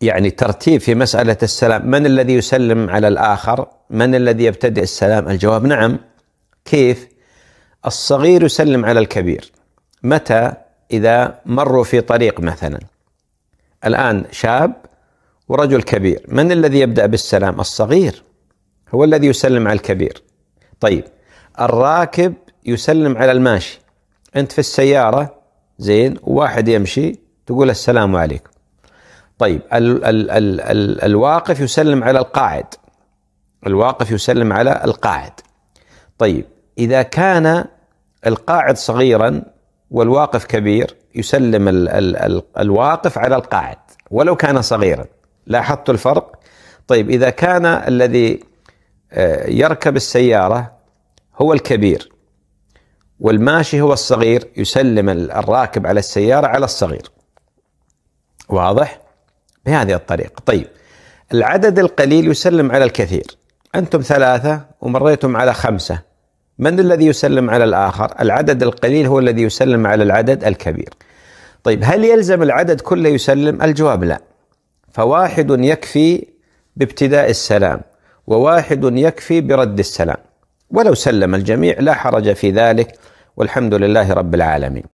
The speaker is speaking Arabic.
يعني ترتيب في مسألة السلام من الذي يسلم على الآخر من الذي يبتدئ السلام الجواب نعم كيف الصغير يسلم على الكبير متى إذا مروا في طريق مثلا الآن شاب ورجل كبير من الذي يبدأ بالسلام الصغير هو الذي يسلم على الكبير طيب الراكب يسلم على الماشي أنت في السيارة زين واحد يمشي تقول السلام عليكم طيب ال ال ال ال الواقف يسلم على القاعد الواقف يسلم على القاعد طيب إذا كان القاعد صغيرا والواقف كبير يسلم ال ال ال الواقف على القاعد ولو كان صغيرا لاحظت الفرق طيب إذا كان الذي آه، يركب السيارة هو الكبير والماشي هو الصغير يسلم الراكب على السيارة على الصغير واضح؟ بهذه الطريقة طيب العدد القليل يسلم على الكثير أنتم ثلاثة ومريتم على خمسة من الذي يسلم على الآخر العدد القليل هو الذي يسلم على العدد الكبير طيب هل يلزم العدد كله يسلم الجواب لا فواحد يكفي بابتداء السلام وواحد يكفي برد السلام ولو سلم الجميع لا حرج في ذلك والحمد لله رب العالمين